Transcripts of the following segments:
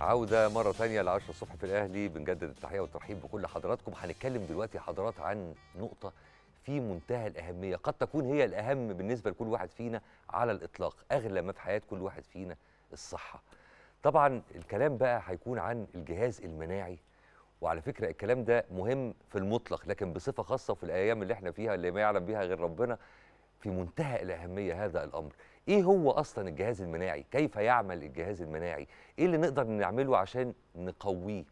عودة مرة ثانيه لعشر الصبح في الأهلي بنجدد التحية والترحيب بكل حضراتكم هنتكلم دلوقتي حضرات عن نقطة في منتهى الأهمية قد تكون هي الأهم بالنسبة لكل واحد فينا على الإطلاق أغلى ما في حياة كل واحد فينا الصحة طبعا الكلام بقى هيكون عن الجهاز المناعي وعلى فكرة الكلام ده مهم في المطلق لكن بصفة خاصة في الأيام اللي احنا فيها اللي ما يعلم بها غير ربنا في منتهى الأهمية هذا الأمر ايه هو اصلا الجهاز المناعي كيف يعمل الجهاز المناعي ايه اللي نقدر نعمله عشان نقويه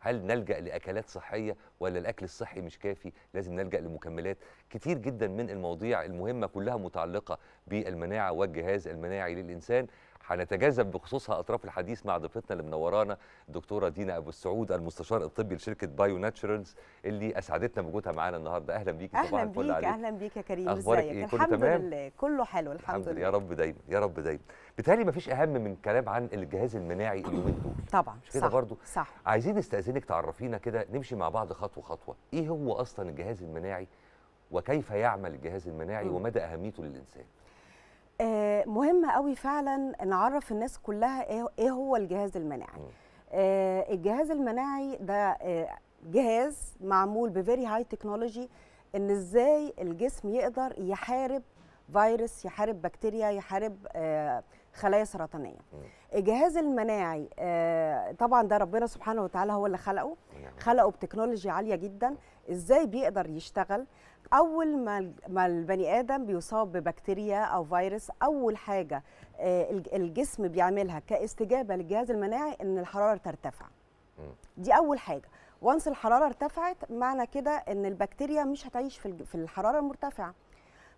هل نلجا لاكلات صحيه ولا الاكل الصحي مش كافي لازم نلجا لمكملات كتير جدا من المواضيع المهمه كلها متعلقه بالمناعه والجهاز المناعي للانسان هنتجاذب بخصوصها اطراف الحديث مع ضيفتنا اللي منورانا الدكتوره دينا ابو السعود المستشار الطبي لشركه بايو ناتشرالز اللي اسعدتنا بوجودها معانا النهارده اهلا بيكي أهلا طبعا عليك. اهلا بيك يا كريم ازيك إيه؟ الحمد تمام؟ لله كله حلو الحمد, الحمد لله يا رب دايما يا رب دايما بالتالي مفيش اهم من كلام عن الجهاز المناعي اليومين دول طبعا مش كده برضه صح عايزين نستاذنك تعرفينا كده نمشي مع بعض خطوه خطوه ايه هو اصلا الجهاز المناعي وكيف يعمل الجهاز المناعي ومدى اهميته للانسان آه، مهم قوي فعلا نعرف الناس كلها ايه, إيه هو الجهاز المناعي آه، الجهاز المناعي ده آه، جهاز معمول بفيري هاي تكنولوجي ان ازاي الجسم يقدر يحارب فيروس يحارب بكتيريا يحارب خلايا سرطانيه الجهاز المناعي طبعا ده ربنا سبحانه وتعالى هو اللي خلقه نعم. خلقه بتكنولوجيا عاليه جدا ازاي بيقدر يشتغل اول ما ما البني ادم بيصاب ببكتيريا او فيروس اول حاجه آه، الجسم بيعملها كاستجابه للجهاز المناعي ان الحراره ترتفع دي اول حاجه وانس الحراره ارتفعت معنى كده ان البكتيريا مش هتعيش في في الحراره المرتفعه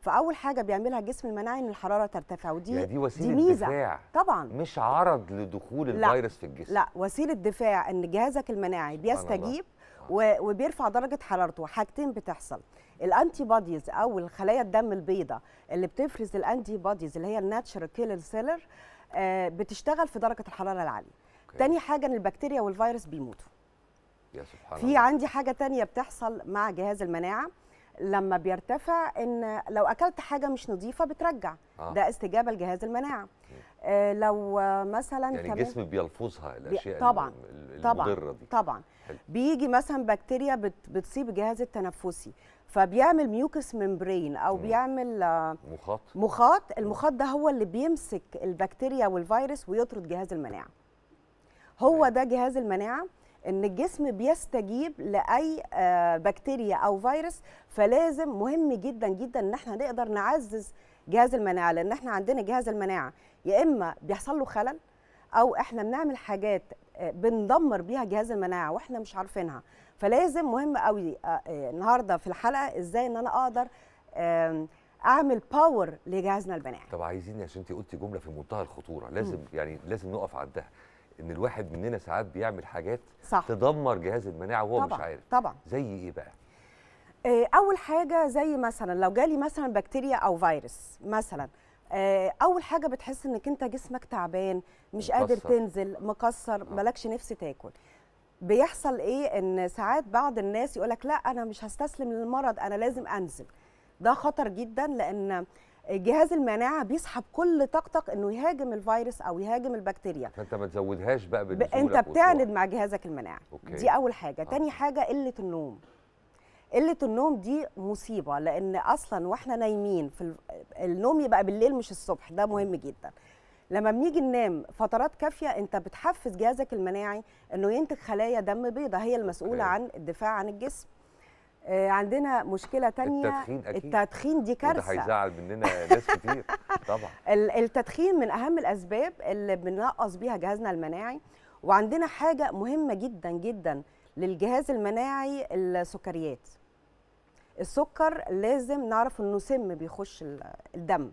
فاول حاجه بيعملها الجسم المناعي ان الحراره ترتفع ودي يعني دي وسيله دي ميزة. دفاع طبعا مش عرض لدخول الفيروس لا. في الجسم لا وسيله دفاع ان جهازك المناعي بيستجيب آه. وبيرفع درجه حرارته حاجتين بتحصل الانتي بوديز او الخلايا الدم البيضاء اللي بتفرز الانتي بوديز اللي هي الناتشرال كيلر سيلر بتشتغل في درجه الحراره العاليه okay. تاني حاجه ان البكتيريا والفيروس بيموتوا يا سبحان في الله. عندي حاجه تانية بتحصل مع جهاز المناعه لما بيرتفع ان لو اكلت حاجه مش نظيفه بترجع آه. ده استجابه لجهاز المناعه آه لو مثلا يعني الجسم بيلفظها الاشياء طبعا المضره طبعا دي طبعا حلو. بيجي مثلا بكتيريا بتصيب الجهاز التنفسي فبيعمل ميوكس ممبرين او بيعمل آه، مخاط مخاط المخاط ده هو اللي بيمسك البكتيريا والفيروس ويطرد جهاز المناعه هو ده جهاز المناعه ان الجسم بيستجيب لاي آه، بكتيريا او فيروس فلازم مهم جدا جدا ان احنا نقدر نعزز جهاز المناعه لان احنا عندنا جهاز المناعه يا اما بيحصل له خلل او احنا بنعمل حاجات آه، بندمر بيها جهاز المناعه واحنا مش عارفينها فلازم مهم قوي آه، آه، النهارده في الحلقه ازاي ان انا اقدر اعمل باور لجهازنا المناعي طب عايزين عشان انت قلتي جمله في منتهى الخطوره لازم م. يعني لازم نقف عندها ان الواحد مننا ساعات بيعمل حاجات صح. تدمر جهاز المناعه وهو مش عارف طبعا زي ايه بقى اول حاجه زي مثلا لو جالي مثلا بكتيريا او فيروس مثلا آه، اول حاجه بتحس انك انت جسمك تعبان مش مكسر. قادر تنزل مكسر آه. مالكش نفس تاكل بيحصل ايه ان ساعات بعض الناس يقولك لا انا مش هستسلم للمرض انا لازم انزل ده خطر جدا لان جهاز المناعه بيسحب كل طاقتك انه يهاجم الفيروس او يهاجم البكتيريا فانت ما تزودهاش بقى انت بتعند مع جهازك المناعي أوكي. دي اول حاجه آه. تاني حاجه قله النوم قله النوم دي مصيبه لان اصلا واحنا نايمين في النوم يبقى بالليل مش الصبح ده مهم جدا لما بنيجي ننام فترات كافيه انت بتحفز جهازك المناعي انه ينتج خلايا دم بيضاء هي المسؤوله عن الدفاع عن الجسم آه، عندنا مشكلة تانية التدخين أكيد التدخين دي كارثة وده هيزعل مننا ناس كتير طبعا التدخين من أهم الأسباب اللي بننقص بيها جهازنا المناعي وعندنا حاجة مهمة جدا جدا للجهاز المناعي السكريات السكر لازم نعرف انه سم بيخش الدم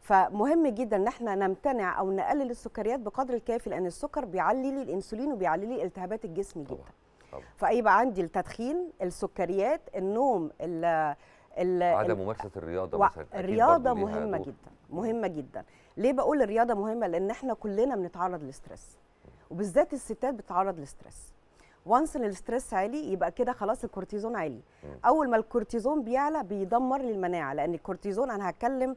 فمهم جدا ان احنا نمتنع او نقلل السكريات بقدر الكافي لان السكر بيعلي لي الانسولين وبيعلي لي التهابات الجسم جدا طبعا. فيبقى عندي التدخين السكريات النوم الـ الـ عدم ممارسه الرياضه مثلا الرياضه مهمه جدا مهمه جدا ليه بقول الرياضه مهمه لان احنا كلنا بنتعرض للستريس وبالذات الستات بتتعرض للستريس وانس ان الاستريس عالي يبقى كده خلاص الكورتيزون عالي اول ما الكورتيزون بيعلى بيدمر لي المناعه لان الكورتيزون انا هتكلم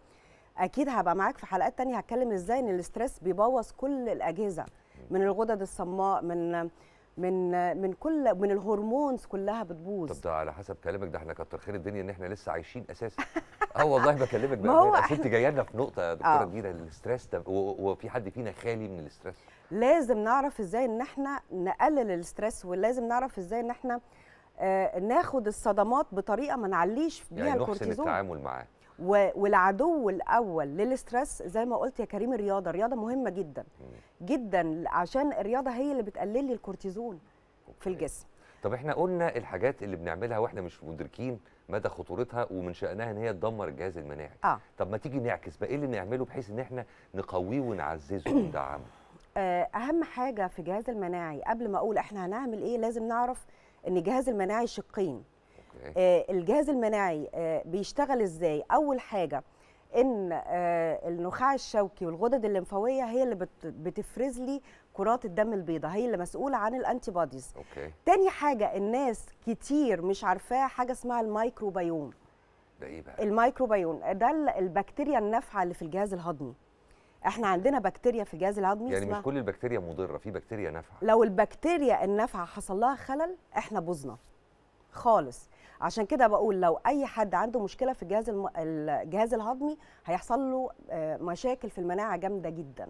اكيد هبقى معاك في حلقات تانية هتكلم ازاي ان الستريس بيبوظ كل الاجهزه من الغدد الصماء من من من كل من الهرمونز كلها بتبوظ طب ده على حسب كلامك ده احنا كتر خير الدنيا ان احنا لسه عايشين اساسا اه والله بكلمك ما هو احنا انت جايه لنا في نقطه يا دكتوره كبيره الاستريس وفي حد فينا خالي من الاستريس لازم نعرف ازاي ان احنا نقلل الاستريس ولازم نعرف ازاي ان احنا آه، ناخد الصدمات بطريقه ما نعليش بيها يعني الكورتيزون نحسن التعامل معاه والعدو الاول للاسترس زي ما قلت يا كريم الرياضه الرياضه مهمه جدا جدا عشان الرياضه هي اللي بتقلل لي الكورتيزون في الجسم طب احنا قلنا الحاجات اللي بنعملها واحنا مش مدركين مدى خطورتها ومن شأنها ان هي تدمر الجهاز المناعي آه. طب ما تيجي نعكس بقى ايه اللي نعمله بحيث ان احنا نقويه ونعززه وندعمه آه، اهم حاجه في الجهاز المناعي قبل ما اقول احنا هنعمل ايه لازم نعرف ان الجهاز المناعي شقين آه الجهاز المناعي آه بيشتغل ازاي اول حاجه ان آه النخاع الشوكي والغدد الليمفاويه هي اللي بتفرز لي كرات الدم البيضاء هي اللي مسؤوله عن الانتي بوديز اوكي تاني حاجه الناس كتير مش عارفاه حاجه اسمها الميكروبيوم ده ايه بقى الميكروبيوم ده البكتيريا النافعه اللي في الجهاز الهضمي احنا عندنا بكتيريا في الجهاز الهضمي يعني مش كل البكتيريا مضره في بكتيريا نافعه لو البكتيريا النافعه حصل لها خلل احنا بوظنا خالص عشان كده بقول لو اي حد عنده مشكله في الجهاز الم... الجهاز الهضمي هيحصل له آه، مشاكل في المناعه جامده جدا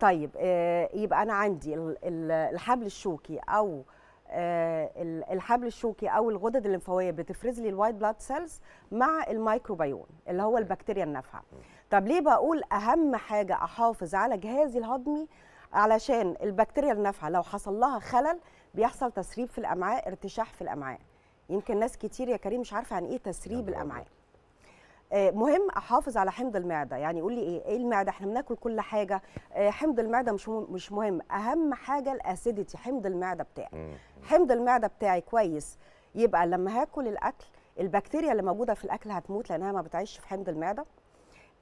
طيب آه، يبقى انا عندي الحبل الشوكي او آه، الحبل الشوكي او الغدد الليمفاويه بتفرز لي الوايت بلاد سيلز مع الميكروبيون اللي هو البكتيريا النافعه طب ليه بقول اهم حاجه احافظ على جهازي الهضمي علشان البكتيريا النافعه لو حصل لها خلل بيحصل تسريب في الامعاء ارتشاح في الامعاء يمكن ناس كتير يا كريم مش عارفه عن ايه تسريب الامعاء آه، مهم احافظ على حمض المعده يعني يقول لي ايه ايه المعده احنا بناكل كل حاجه آه، حمض المعده مش مش مهم اهم حاجه الاسيديتي حمض المعده بتاعي حمض المعده بتاعي كويس يبقى لما هاكل الاكل البكتيريا اللي موجوده في الاكل هتموت لانها ما بتعيش في حمض المعده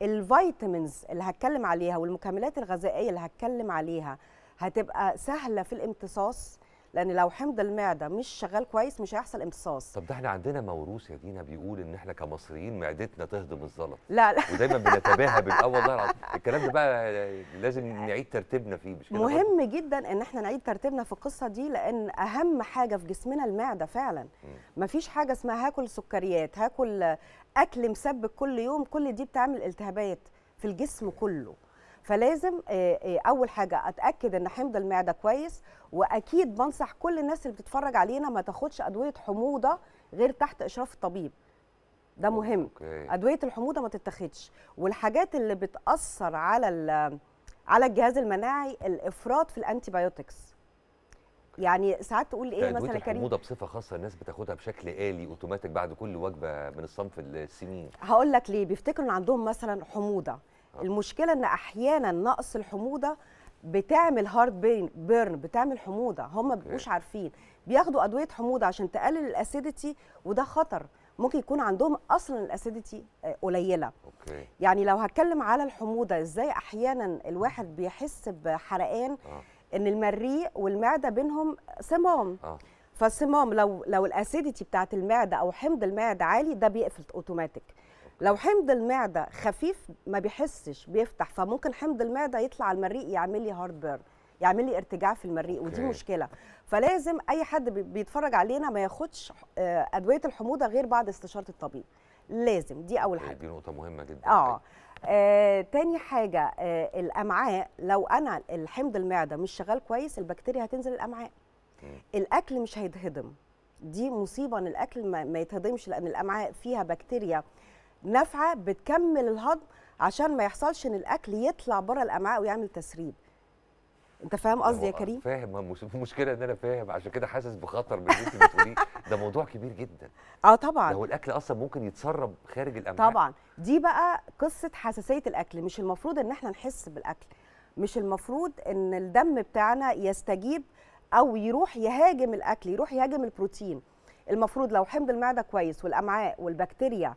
الفيتامينز اللي هتكلم عليها والمكملات الغذائيه اللي هتكلم عليها هتبقى سهله في الامتصاص لان لو حمض المعده مش شغال كويس مش هيحصل امتصاص طب ده احنا عندنا موروث يا دينا بيقول ان احنا كمصريين معدتنا تهضم الزلط لا لا ودايما بنتباهى بالاول ده الكلام ده بقى لازم نعيد ترتيبنا فيه مش كده مهم برضه؟ جدا ان احنا نعيد ترتيبنا في القصه دي لان اهم حاجه في جسمنا المعده فعلا م. مفيش حاجه اسمها هاكل سكريات هاكل اكل مسبك كل يوم كل دي بتعمل التهابات في الجسم كله فلازم آه، آه، اول حاجه اتاكد ان حمض المعده كويس واكيد بنصح كل الناس اللي بتتفرج علينا ما تاخدش ادويه حموضه غير تحت اشراف الطبيب ده مهم أوكي. ادويه الحموضه ما تتاخدش والحاجات اللي بتاثر على على الجهاز المناعي الافراط في الانتيبيوتكس يعني ساعات تقول ايه يعني مثلا كريم الحموضه بصفه خاصه الناس بتاخدها بشكل آلي اوتوماتيك بعد كل وجبه من الصنف السنين هقول لك ليه بيفتكروا ان عندهم مثلا حموضه المشكله ان احيانا نقص الحموضه بتعمل هارد بيرن بتعمل حموضه هم ما بيبقوش عارفين بياخدوا ادويه حموضه عشان تقلل الاسيديتي وده خطر ممكن يكون عندهم اصلا الاسيديتي آه، قليله أوكي. يعني لو هتكلم على الحموضه ازاي احيانا الواحد بيحس بحرقان آه. ان المريء والمعده بينهم صمام آه. فالصمام لو لو الاسيديتي بتاعت المعده او حمض المعده عالي ده بيقفل اوتوماتيك لو حمض المعده خفيف ما بيحسش بيفتح فممكن حمض المعده يطلع على المريء يعمل لي هارد بيرن يعمل لي ارتجاع في المريء ودي okay. مشكله فلازم اي حد بيتفرج علينا ما ياخدش آه، ادويه الحموضه غير بعد استشاره الطبيب لازم دي اول حاجه دي نقطه مهمه جدا اه, آه تاني حاجه آه الامعاء لو انا الحمض المعده مش شغال كويس البكتيريا هتنزل الامعاء مم. الاكل مش هيتهضم دي مصيبه ان الاكل ما, ما يتهضمش لان الامعاء فيها بكتيريا آه نافعه بتكمل الهضم عشان ما يحصلش ان الاكل يطلع بره الامعاء ويعمل تسريب انت فاهم قصدي يا كريم فاهم المشكله ان انا فاهم عشان كده حاسس بخطر من اللي انت بتقوليه ده موضوع كبير جدا اه طبعا لو الاكل اصلا ممكن يتسرب خارج الامعاء طبعا دي بقى قصه حساسيه الاكل مش المفروض ان احنا نحس بالاكل مش المفروض ان الدم بتاعنا يستجيب او يروح يهاجم الاكل يروح يهاجم البروتين المفروض لو حمض المعده كويس والامعاء والبكتيريا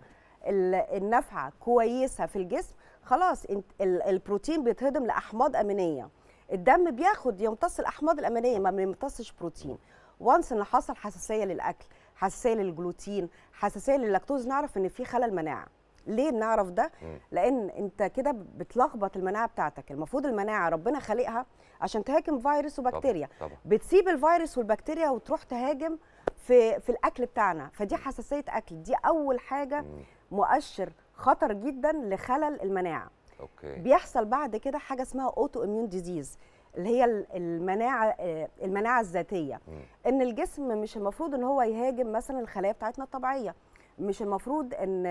النافعه كويسه في الجسم خلاص البروتين بيتهضم لاحماض امينيه الدم بياخد يمتص الاحماض الامينيه ما بيمتصش بروتين وانس ان حصل حساسيه للاكل حساسيه للجلوتين حساسيه لللاكتوز نعرف ان في خلل مناعه ليه بنعرف ده لان انت كده بتلخبط المناعه بتاعتك المفروض المناعه ربنا خالقها عشان تهاجم فيروس وبكتيريا طبعا. طبعا. بتسيب الفيروس والبكتيريا وتروح تهاجم في في الاكل بتاعنا فدي حساسيه اكل دي اول حاجه مؤشر خطر جدا لخلل المناعه أوكي. بيحصل بعد كده حاجه اسمها اوتو اميون ديزيز اللي هي المناعه آه، المناعه الذاتيه م. ان الجسم مش المفروض ان هو يهاجم مثلا الخلايا بتاعتنا الطبيعيه مش المفروض ان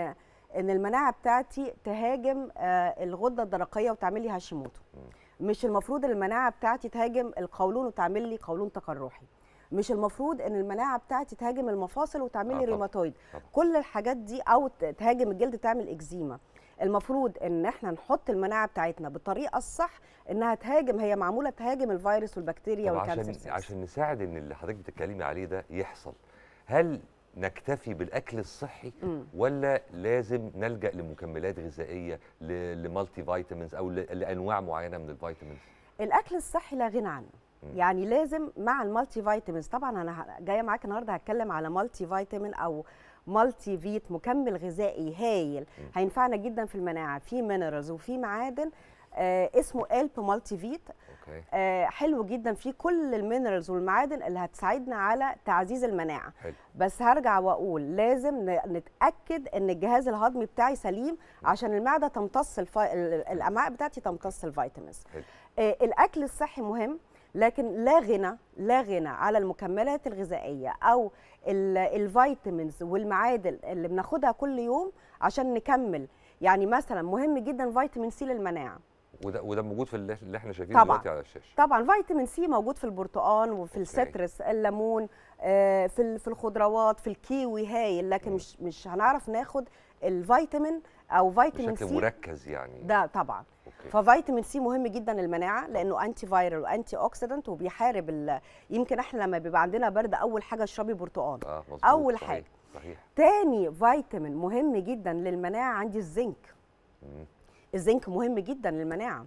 ان المناعه بتاعتي تهاجم آه، الغده الدرقيه وتعمل لي هاشيموتو مش المفروض المناعه بتاعتي تهاجم القولون وتعمل لي قولون تقرحي مش المفروض ان المناعه بتاعتي تهاجم المفاصل وتعمل لي آه، ريماتويد كل الحاجات دي او تهاجم الجلد تعمل اكزيما المفروض ان احنا نحط المناعه بتاعتنا بالطريقه الصح انها تهاجم هي معموله تهاجم الفيروس والبكتيريا والكانسر عشان, عشان نساعد ان اللي حضرتك بتتكلمي عليه ده يحصل هل نكتفي بالاكل الصحي م. ولا لازم نلجا لمكملات غذائيه لمالتي فيتامينز او لانواع معينه من الفيتامينز الاكل الصحي لا غنى عنه يعني لازم مع المالتي فيتامينز طبعا انا جايه معاك النهارده هتكلم على مالتي فيتامين او مالتي فيت مكمل غذائي هايل هينفعنا جدا في المناعه في مينرالز وفي معادن آه اسمه الب مالتي فيت آه حلو جدا فيه كل المينرالز والمعادن اللي هتساعدنا على تعزيز المناعه حلو. بس هرجع واقول لازم نتاكد ان الجهاز الهضمي بتاعي سليم عشان المعده تمتص الفا... الامعاء بتاعتي تمتص الفيتامينز آه الاكل الصحي مهم لكن لا غنى لا غنى على المكملات الغذائيه او الفيتامينز والمعادن اللي بناخدها كل يوم عشان نكمل يعني مثلا مهم جدا فيتامين سي للمناعه وده وده موجود في اللي احنا شايفينه دلوقتي على الشاشه طبعا فيتامين سي موجود في البرتقال وفي السترس الليمون آه، في في الخضروات في الكيوي هايل لكن مش مش هنعرف ناخد الفيتامين او فيتامين سي مركز يعني ده طبعا أوكي. ففيتامين سي مهم جدا للمناعه لانه انتي فايرال وانتي اوكسيدنت وبيحارب ال... يمكن احنا لما بيبقى عندنا برد اول حاجه اشربي برتقال آه مظبوط. اول صحيح. حاجه صحيح. تاني فيتامين مهم جدا للمناعه عندي الزنك مم. الزنك مهم جدا للمناعه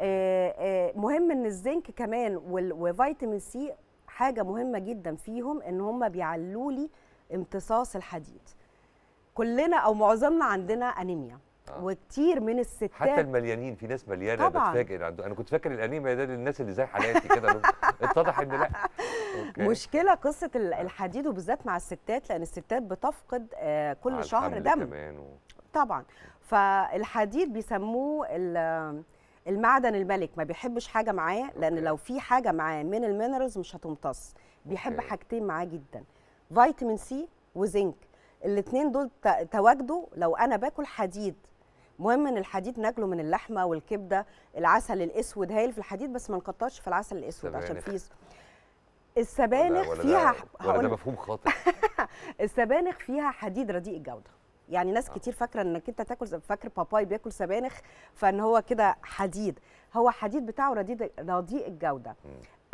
آه آه مهم ان الزنك كمان وفيتامين سي حاجه مهمه جدا فيهم ان هم بيعلوا لي امتصاص الحديد كلنا او معظمنا عندنا انيميا آه. وكتير من الستات حتى المليانين في ناس مليانه بتفاجئ عنده انا كنت فاكر الانيميا ده للناس اللي زي حالاتي كده اتضح ان لا أوكي. مشكله قصه الحديد وبالذات مع الستات لان الستات بتفقد آه، كل آه، شهر دم و... طبعا فالحديد بيسموه المعدن الملك ما بيحبش حاجه معاه لان أوكي. لو في حاجه معاه من المينرالز مش هتمتص بيحب أوكي. حاجتين معاه جدا فيتامين سي وزنك الاثنين دول تواجدوا لو انا باكل حديد مهم ان الحديد ناكله من اللحمه والكبده العسل الاسود هايل في الحديد بس ما نقطعش في العسل الاسود عشان فيه السبانخ ولا فيها ولا ده مفهوم خاطئ السبانخ فيها حديد رديء الجوده يعني ناس آه. كتير فاكره انك انت تاكل فاكر باباي بياكل سبانخ فان هو كده حديد هو حديد بتاعه رديء رديء الجوده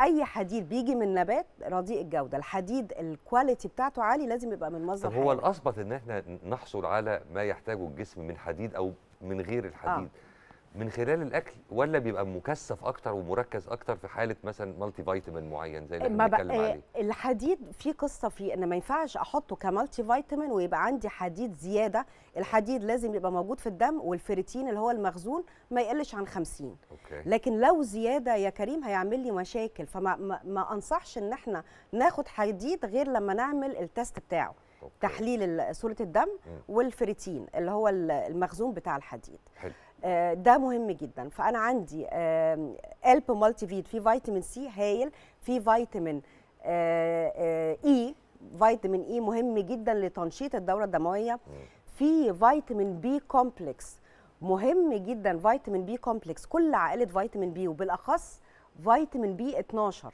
اي حديد بيجي من نبات رديء الجوده الحديد الكواليتي بتاعته عالي لازم يبقى من مصدر طب هو الاثبت ان احنا نحصل على ما يحتاجه الجسم من حديد او من غير الحديد آه. من خلال الاكل ولا بيبقى مكثف اكتر ومركز اكتر في حاله مثلا مالتي فيتامين معين زي اللي بنتكلم عليه آه، الحديد في قصه فيه ان ما ينفعش احطه كمالتي فيتامين ويبقى عندي حديد زياده الحديد لازم يبقى موجود في الدم والفيريتين اللي هو المخزون ما يقلش عن 50 أوكي. لكن لو زياده يا كريم هيعمل لي مشاكل فما ما, ما انصحش ان احنا ناخد حديد غير لما نعمل التست بتاعه أوكي. تحليل صوره الدم والفيريتين اللي هو المخزون بتاع الحديد حلو. آه، ده مهم جدا فانا عندي الب مالتي فيت فيه فيتامين سي هايل في فيتامين اي فيتامين اي مهم جدا لتنشيط الدوره الدمويه في فيتامين بي كومبلكس مهم جدا فيتامين بي كومبلكس كل عائله فيتامين بي وبالاخص فيتامين بي 12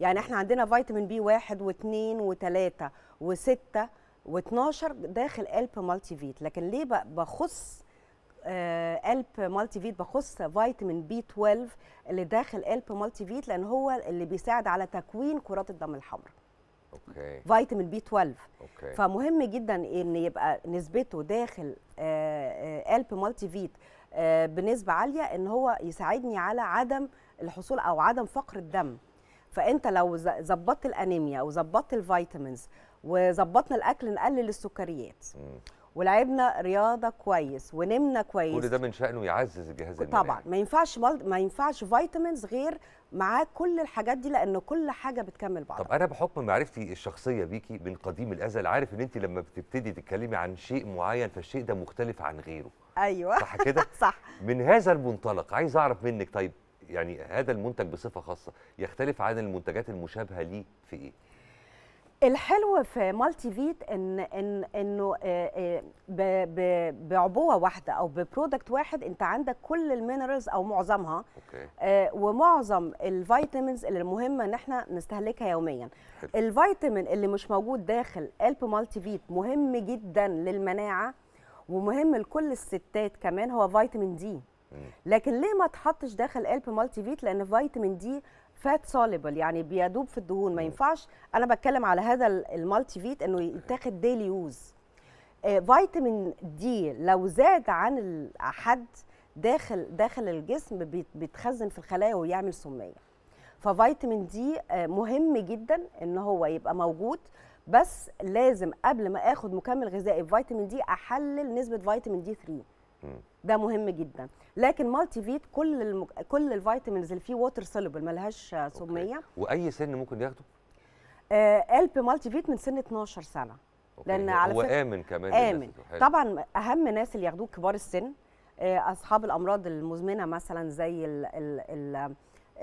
يعني احنا عندنا فيتامين بي 1 و2 و3 و6 و12 داخل الب مالتي فيت لكن ليه بخص الب مالتي فيت بخص فيتامين بي 12 اللي داخل الب مالتي فيت لان هو اللي بيساعد على تكوين كرات الدم الحمراء اوكي فيتامين بي 12 أوكي. فمهم جدا ان يبقى نسبته داخل الب مالتي فيت بنسبه عاليه ان هو يساعدني على عدم الحصول او عدم فقر الدم فانت لو ظبطت الانيميا وظبطت الفيتامينز وظبطنا الاكل نقلل السكريات م. ولعبنا رياضه كويس ونمنا كويس كل ده من شانه يعزز الجهاز المناعي طبعا ما ينفعش ما ينفعش فيتامينز غير معاه كل الحاجات دي لان كل حاجه بتكمل بعضها طب انا بحكم معرفتي الشخصيه بيكي من قديم الازل عارف ان انت لما بتبتدي تتكلمي عن شيء معين فالشيء ده مختلف عن غيره ايوه صح كده صح من هذا المنطلق عايز اعرف منك طيب يعني هذا المنتج بصفه خاصه يختلف عن المنتجات المشابهه ليه في ايه الحلو في مالتي فيت ان ان انه آه، آه، بعبوه واحده او ببرودكت واحد انت عندك كل المينرالز او معظمها أوكي. آه، ومعظم الفيتامينز اللي المهمه ان احنا نستهلكها يوميا حلو. الفيتامين اللي مش موجود داخل قلب مالتي فيت مهم جدا للمناعه ومهم لكل الستات كمان هو فيتامين دي لكن ليه ما تحطش داخل قلب مالتي فيت لان فيتامين دي فات سوليبل يعني بيدوب في الدهون ما ينفعش انا بتكلم على هذا المالتي فيت انه يتاخد ديلي يوز فيتامين دي لو زاد عن الحد داخل داخل الجسم بيتخزن في الخلايا ويعمل سميه ففيتامين آه، دي مهم جدا ان هو يبقى موجود بس لازم قبل ما اخد مكمل غذائي فيتامين دي احلل نسبه فيتامين دي 3 ده مهم جدا لكن مالتي فيت كل المج... كل الفيتامينز اللي فيه ووتر سولبل ملهاش سميه واي سن ممكن ياخده آه مالتي فيت من سن 12 سنه أوكي. لان على هو امن كمان امن طبعا اهم ناس اللي ياخدوه كبار السن آه اصحاب الامراض المزمنه مثلا زي الـ الـ الـ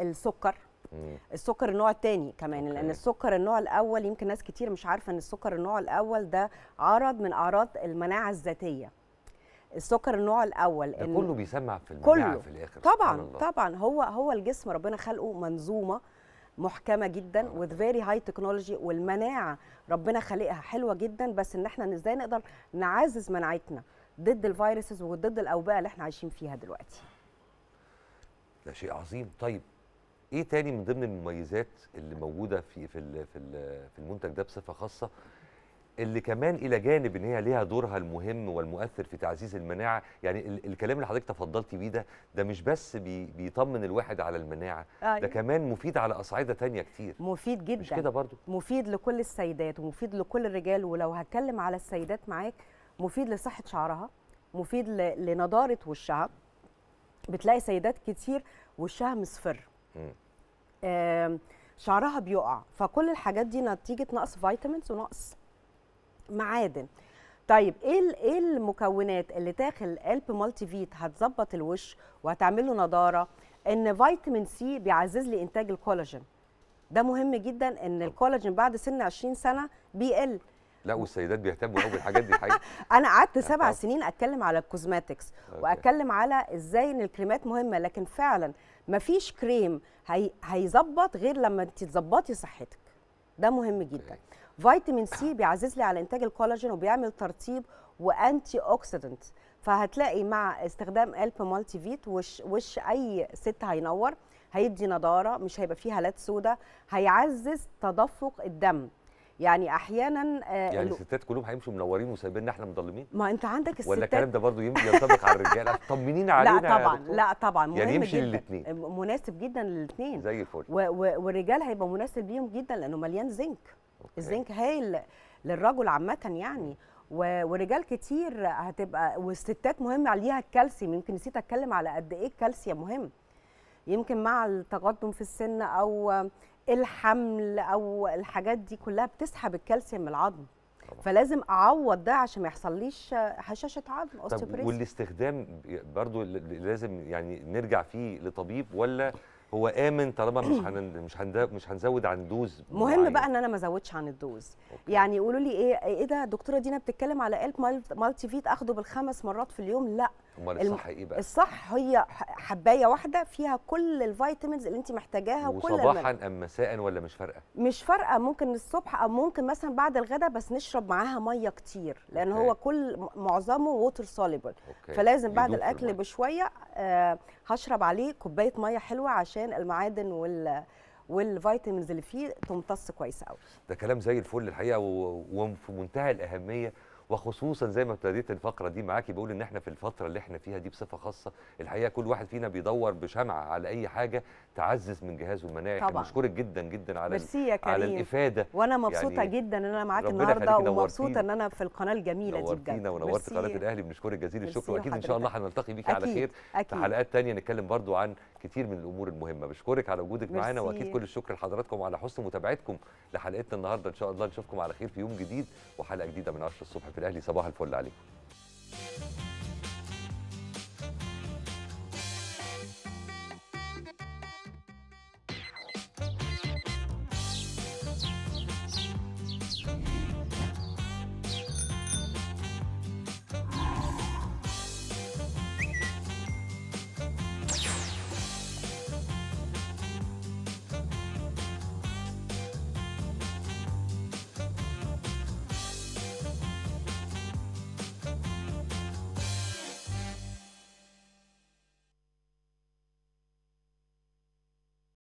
السكر مم. السكر النوع الثاني كمان أوكي. لان السكر النوع الاول يمكن ناس كتير مش عارفه ان السكر النوع الاول ده عرض من اعراض المناعه الذاتيه السكر النوع الاول ده كله بيسمع في كله في الاخر طبعا طبعا هو هو الجسم ربنا خلقه منظومه محكمه جدا وذ فيري هاي تكنولوجي والمناعه ربنا خلقها حلوه جدا بس ان احنا ازاي نقدر نعزز مناعتنا ضد الفيروسز وضد الاوبئه اللي احنا عايشين فيها دلوقتي ده شيء عظيم طيب ايه تاني من ضمن المميزات اللي موجوده في في في المنتج ده بصفه خاصه اللي كمان الى جانب ان هي ليها دورها المهم والمؤثر في تعزيز المناعه يعني الكلام اللي حضرتك تفضلتي بيه ده ده مش بس بي بيطمن الواحد على المناعه آه ده كمان مفيد على اصعده تانية كتير مفيد جدا مش كده برضو مفيد لكل السيدات ومفيد لكل الرجال ولو هتكلم على السيدات معاك مفيد لصحه شعرها مفيد لنضاره وشها بتلاقي سيدات كتير وشها مصفر آه شعرها بيقع فكل الحاجات دي نتيجه نقص فيتامينز ونقص معادن طيب إيه, ايه المكونات اللي داخل الب مالتي فيت هتظبط الوش وهتعمل له نضاره ان فيتامين سي بيعزز لي انتاج الكولاجين ده مهم جدا ان الكولاجين بعد سن 20 سنه بيقل لا والسيدات بيهتموا قوي بالحاجات دي حقيقه انا قعدت يعني سبع سنين اتكلم على الكوزماتكس واتكلم على ازاي ان الكريمات مهمه لكن فعلا مفيش كريم هيظبط غير لما انت تظبطي صحتك ده مهم جدا فيتامين سي بيعزز لي على انتاج الكولاجين وبيعمل ترطيب وانتي اوكسيدنت فهتلاقي مع استخدام الب مالتي فيت وش وش اي ست هينور هيدي نضاره مش هيبقى فيها لات سوداء هيعزز تدفق الدم يعني احيانا آه، يعني اللو... الستات كلهم هيمشوا منورين وسايبيننا احنا مضلمين ما انت عندك الستات ولا الكلام ده برضه ينطبق على الرجاله طمنين علينا لا طبعا لا يعني طبعا مهم يعني يمشي للاثنين مناسب جدا للاثنين زي الفل والرجال هيبقى مناسب ليهم جدا لانه مليان زنك أوكي. الزنك هايل للرجل عامه يعني ورجال كتير هتبقى والستات مهم عليها الكالسيوم يمكن نسيت اتكلم على قد ايه الكالسيوم مهم يمكن مع التقدم في السن او الحمل او الحاجات دي كلها بتسحب الكالسيوم من العظم طبعا. فلازم اعوض ده عشان ما يحصليش هشاشه عظم طب والاستخدام برضو لازم يعني نرجع فيه لطبيب ولا هو امن طالما مش هن مش مش هنزود عن دوز مهم معين. بقى ان انا ما ازودش عن الدوز أوكي. يعني يقولوا لي ايه ايه ده دكتوره دينا بتتكلم على قلب إيه؟ مالتي فيت اخده بالخمس مرات في اليوم لا امال الصح ايه بقى الصح هي حبايه واحده فيها كل الفيتامينز اللي انت محتاجاها وكل صباحا ام مساء ولا مش فارقه مش فارقه ممكن الصبح او ممكن مثلا بعد الغداء بس نشرب معاها ميه كتير لان أوكي. هو كل معظمه ووتر سوليبل فلازم بعد الاكل بشويه آه هشرب عليه كوبايه ميه حلوه عشان المعادن وال والفيتامينز اللي فيه تمتص كويس قوي ده كلام زي الفل الحقيقه وفي منتهى الاهميه وخصوصا زي ما ابتديت الفقره دي معاكي بقول ان احنا في الفتره اللي احنا فيها دي بصفه خاصه الحقيقه كل واحد فينا بيدور بشمعه على اي حاجه تعزز من جهازه المناعي طبعا بشكرك جدا جدا على ميرسي يا على الافاده وانا يعني مبسوطه يعني جدا ان انا معاك النهارده ومبسوطه ان انا في القناه الجميله دي بجد ونورت قناه الاهلي بنشكرك جزيل الشكر واكيد ان شاء الله هنلتقي بيك على خير أكيد. في حلقات ثانيه نتكلم برضو عن كتير من الامور المهمه بشكرك على وجودك معانا واكيد كل الشكر لحضراتكم على حسن متابعتكم لحلقتنا النهارده ان شاء الله نشوفكم على خير في يوم جديد وحلقه جديده من 10 الصبح في الاهلي صباح الفل عليكم